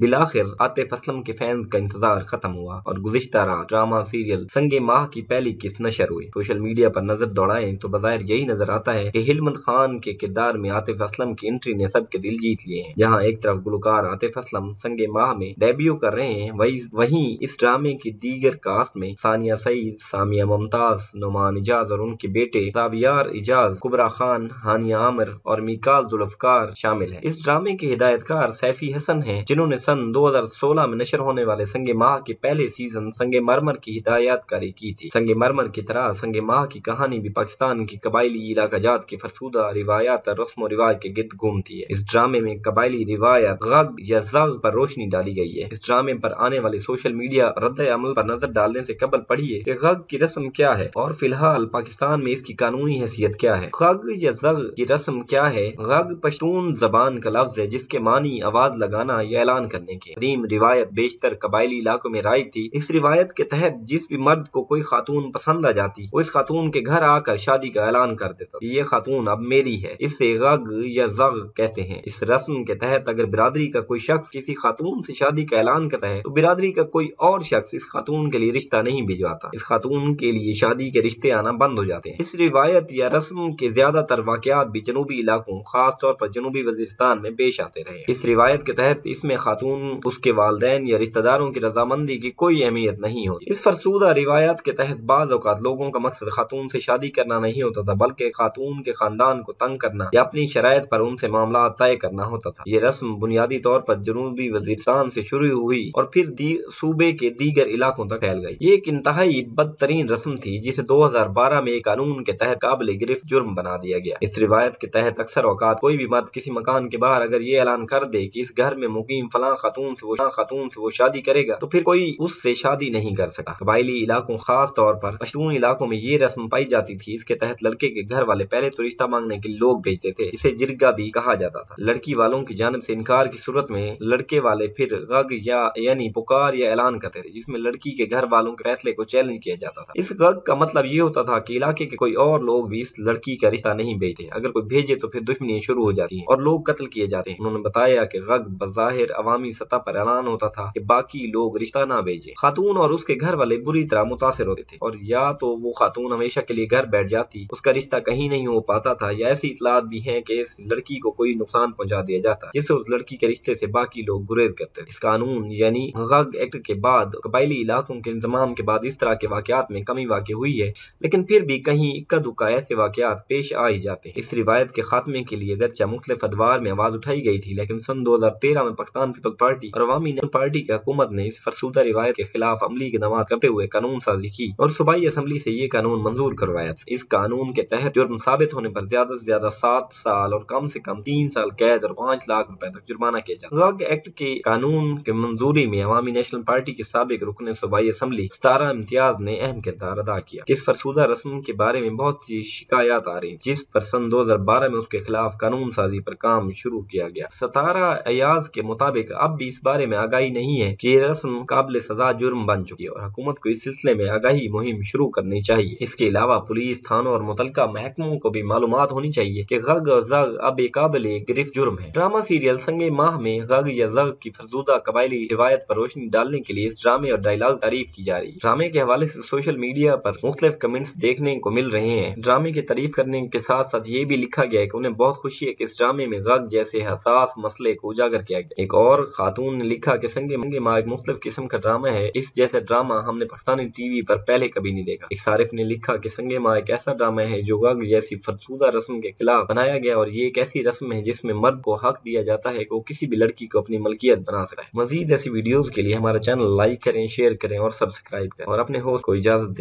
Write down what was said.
बिलाखिर आतिफ असलम के फैंस का इंतजार खत्म हुआ और गुजशत रात ड्रामा सीरियल संगे माह की पहली किस्त नशर हुई सोशल मीडिया पर नजर दौड़ाएं तो बाहर यही नजर आता है कि हिलमंद खान के किरदार में आतिफ असलम की एंट्री ने सबके दिल जीत लिए हैं जहां एक तरफ गुलकार आतिफ असलम संगे माह में डेब्यू कर रहे हैं वही वही इस ड्रामे की दीगर कास्ट में सानिया सईद सामिया मुमताज नुमान इजाज और उनके बेटे तावियार इजाज कुबरा खान हानिया आमिर और मिकाल जुल्फकार शामिल है इस ड्रामे के हिदायतकार सैफी हसन है जिन्होंने सन 2016 में नशर होने वाले संगे माह के पहले सीजन संगे मरमर की हिदायतकारी की थी संगे मरमर की तरह संगे माह की कहानी भी पाकिस्तान की कबायली इलाका जात की फरसूदा रिवायात और रस्म रिवाज के गिर्द घूमती है इस ड्रामे में कबायली रिवायत गग या जग पर रोशनी डाली गई है इस ड्रामे पर आने वाले सोशल मीडिया रद्द अमल पर नजर डालने से कबल पढ़िए कि गग की रस्म क्या है और फिलहाल पाकिस्तान में इसकी कानूनी हैसियत क्या है गग या जग की रस्म क्या है गग पश्तून जबान का लफ्ज है जिसके मानी आवाज लगाना या ऐलान करने की कदीम रिवायत बेशतर कबायली इलाकों में राय थी इस रिवायत के तहत जिस भी मर्द को कोई खातून पसंद आ जाती वो इस खातून के घर आकर शादी का ऐलान कर देता ये खातून अब मेरी है इससे गग या जग कहते हैं इस रस्म के तहत अगर बिरादरी का कोई शख्स किसी खातून से शादी का ऐलान करता है तो बिरादरी का कोई और शख्स इस खातून के लिए रिश्ता नहीं भिजवाता इस खातून के लिए शादी के रिश्ते आना बंद हो जाते हैं इस रिवायत या रस्म के ज्यादातर वाकत भी जनूबी इलाकों खासतौर पर जनूबी वजीरस्तान में पेश आते रहे इस रिवायत के तहत इसमें खातून खातून उसके वालदेन या रिश्तेदारों की रजामंदी की कोई अहमियत नहीं होती इस फरसूदा रिवायत के तहत बाज़ अवत लोगों का मकसद खातून से शादी करना नहीं होता था बल्कि खातून के खानदान को तंग करना या अपनी शराय पर उनसे मामला तय करना होता था ये रस्म बुनियादी तौर पर जनूबी वजीरस्तान से शुरू हुई और फिर सूबे के दीगर इलाकों तक फैल गई ये एक इंतहाई बदतरीन रस्म थी जिसे दो हजार बारह में एक कानून के तहत काबिल गिरफ्त जुर्म बना दिया गया इस रिवायत के तहत अक्सर अवकात कोई भी मर्द किसी मकान के बाहर अगर ये ऐलान कर दे की इस घर में मुकीम फलां खातून से वो खातून से वो शादी करेगा तो फिर कोई उससे शादी नहीं कर सका कबायली इलाकों खास तौर पर पश्तून इलाकों में ये रस्म पाई जाती थी इसके तहत लड़के के घर वाले पहले तो रिश्ता मांगने के लोग भेजते थे इसे जिरगा भी कहा जाता था लड़की वालों की जानब से इनकार की सूरत में लड़के वाले फिर गग या यानी पुकार या ऐलान करते थे जिसमें लड़की के घर वालों के फैसले को चैलेंज किया जाता था इस गग का मतलब ये होता था कि इलाके के कोई और लोग भी इस लड़की का रिश्ता नहीं भेजते अगर कोई भेजे तो फिर दुश्मनी शुरू हो जाती है और लोग कत्ल किए जाते हैं उन्होंने बताया की गग बज़ाहिर अवाम मकामी सतह पर ऐलान होता था कि बाकी लोग रिश्ता ना भेजे खातून और उसके घर वाले बुरी तरह मुतासर होते थे और या तो वो खातून हमेशा के लिए घर बैठ जाती उसका रिश्ता कहीं नहीं हो पाता था या ऐसी इतलात भी है की इस लड़की को कोई नुकसान पहुँचा दिया जाता जिससे उस लड़की के रिश्ते से बाकी लोग गुरेज करते थे इस कानून यानी गग एक्ट के बाद कबाइली इलाकों के इंतजाम के बाद इस तरह के वाकत में कमी वाकई हुई है लेकिन फिर भी कहीं इक्का दुक्का ऐसे वाकत पेश आ ही जाते हैं इस रिवायत के खात्मे के लिए गर्चा मुख्तलिफ अदवार में आवाज़ उठाई गई थी लेकिन सन दो हजार तेरह में पाकिस्तान पीपल पीपल्स पार्टी और अवामी पार्टी की हुकूमत ने इस फरसूदा रिवायत के खिलाफ अमली इकदाम करते हुए कानून साजी की और सूबाई असम्बली से ये कानून मंजूर करवाया इस कानून के तहत जुर्म साबित होने पर ज्यादा से ज्यादा सात साल और कम से कम तीन साल कैद और पाँच लाख रुपए तक जुर्माना किया जाए एक्ट के कानून के मंजूरी में अवामी नेशनल पार्टी के सबक रुकन सूबाई असम्बली सतारा इम्तियाज ने अहम किरदार अदा किया इस फरसूदा रस्म के बारे में बहुत सी शिकायत आ रही जिस पर सन दो हजार बारह में उसके खिलाफ कानून साजी पर काम शुरू किया गया सतारा अयाज के मुताबिक अब भी इस बारे में आगाही नहीं है की रस्म काबिल सजा जुर्म बन चुकी है और हुकूमत को इस सिलसिले में आगाही मुहिम शुरू करनी चाहिए इसके अलावा पुलिस थानों और मुतल महकमों को भी मालूम होनी चाहिए की गर्ग और जग अब काबिल गिरफ्त जुर्म है ड्रामा सीरियल संगे माह में गर्ग या जग की फरजूदा कबायली रिवायत पर रोशनी डालने के लिए इस ड्रामे और डायलॉग तारीफ की जा रही है ड्रामे के हवाले ऐसी सोशल मीडिया आरोप मुख्तलिफ कमेंट्स देखने को मिल रहे हैं ड्रामे की तारीफ करने के साथ साथ ये भी लिखा गया है की उन्हें बहुत खुशी है की इस ड्रामे में गर्ग जैसे हसास मसले को उजागर किया गया एक और खातून ने लिखा कि संगे मंगे माँ एक मुख्तलिफ किस्म का ड्रामा है इस जैसा ड्रामा हमने पाकिस्तानी टीवी पर पहले कभी नहीं देखा एक सारिफ ने लिखा कि संगे माँ एक ऐसा ड्रामा है जो गग जैसी फरसूदा रस्म के खिलाफ बनाया गया और ये एक ऐसी रस्म है जिसमें मर्द को हक दिया जाता है कि वो किसी भी लड़की को अपनी मलकियत बना सका है मजीद ऐसी वीडियोज के लिए हमारा चैनल लाइक करें शेयर करें और सब्सक्राइब करें और अपने होस्ट को इजाजत दें